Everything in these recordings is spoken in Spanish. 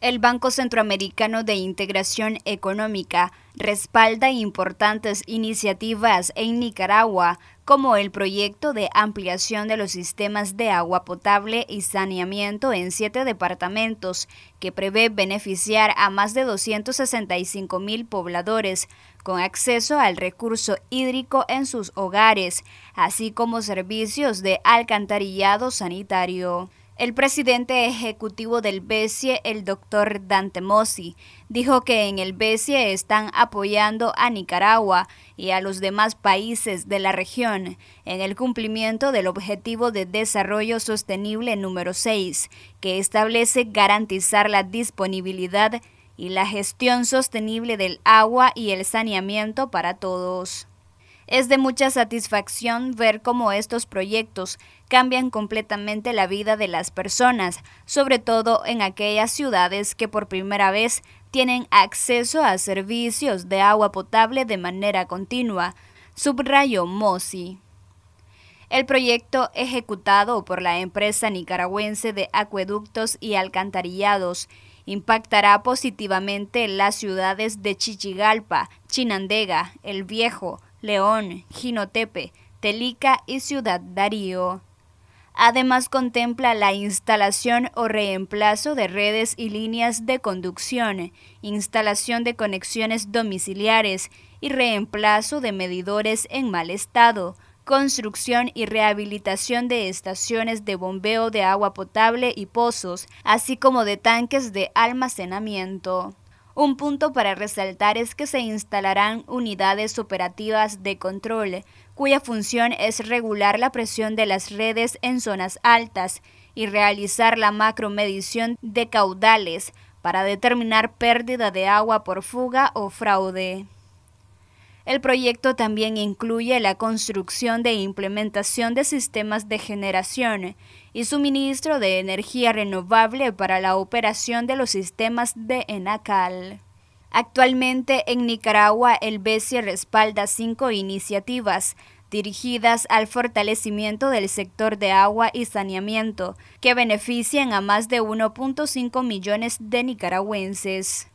El Banco Centroamericano de Integración Económica respalda importantes iniciativas en Nicaragua, como el proyecto de ampliación de los sistemas de agua potable y saneamiento en siete departamentos, que prevé beneficiar a más de 265 mil pobladores con acceso al recurso hídrico en sus hogares, así como servicios de alcantarillado sanitario. El presidente ejecutivo del BESIE, el doctor Dante Mossi, dijo que en el BESIE están apoyando a Nicaragua y a los demás países de la región en el cumplimiento del Objetivo de Desarrollo Sostenible número 6, que establece garantizar la disponibilidad y la gestión sostenible del agua y el saneamiento para todos. Es de mucha satisfacción ver cómo estos proyectos cambian completamente la vida de las personas, sobre todo en aquellas ciudades que por primera vez tienen acceso a servicios de agua potable de manera continua, subrayó MOSI El proyecto ejecutado por la empresa nicaragüense de acueductos y alcantarillados impactará positivamente las ciudades de Chichigalpa, Chinandega, El Viejo, León, Jinotepe, Telica y Ciudad Darío. Además contempla la instalación o reemplazo de redes y líneas de conducción, instalación de conexiones domiciliares y reemplazo de medidores en mal estado, construcción y rehabilitación de estaciones de bombeo de agua potable y pozos, así como de tanques de almacenamiento. Un punto para resaltar es que se instalarán unidades operativas de control, cuya función es regular la presión de las redes en zonas altas y realizar la macromedición de caudales para determinar pérdida de agua por fuga o fraude. El proyecto también incluye la construcción de implementación de sistemas de generación y suministro de energía renovable para la operación de los sistemas de ENACAL. Actualmente en Nicaragua el BESI respalda cinco iniciativas dirigidas al fortalecimiento del sector de agua y saneamiento, que benefician a más de 1.5 millones de nicaragüenses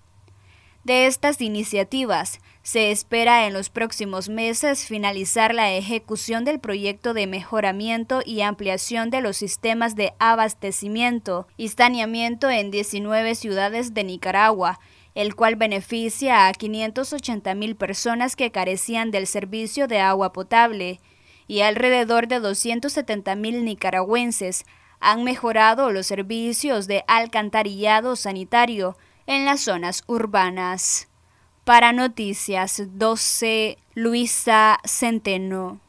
de estas iniciativas. Se espera en los próximos meses finalizar la ejecución del proyecto de mejoramiento y ampliación de los sistemas de abastecimiento y saneamiento en 19 ciudades de Nicaragua, el cual beneficia a 580.000 personas que carecían del servicio de agua potable y alrededor de 270.000 nicaragüenses han mejorado los servicios de alcantarillado sanitario, en las zonas urbanas. Para Noticias 12, Luisa Centeno.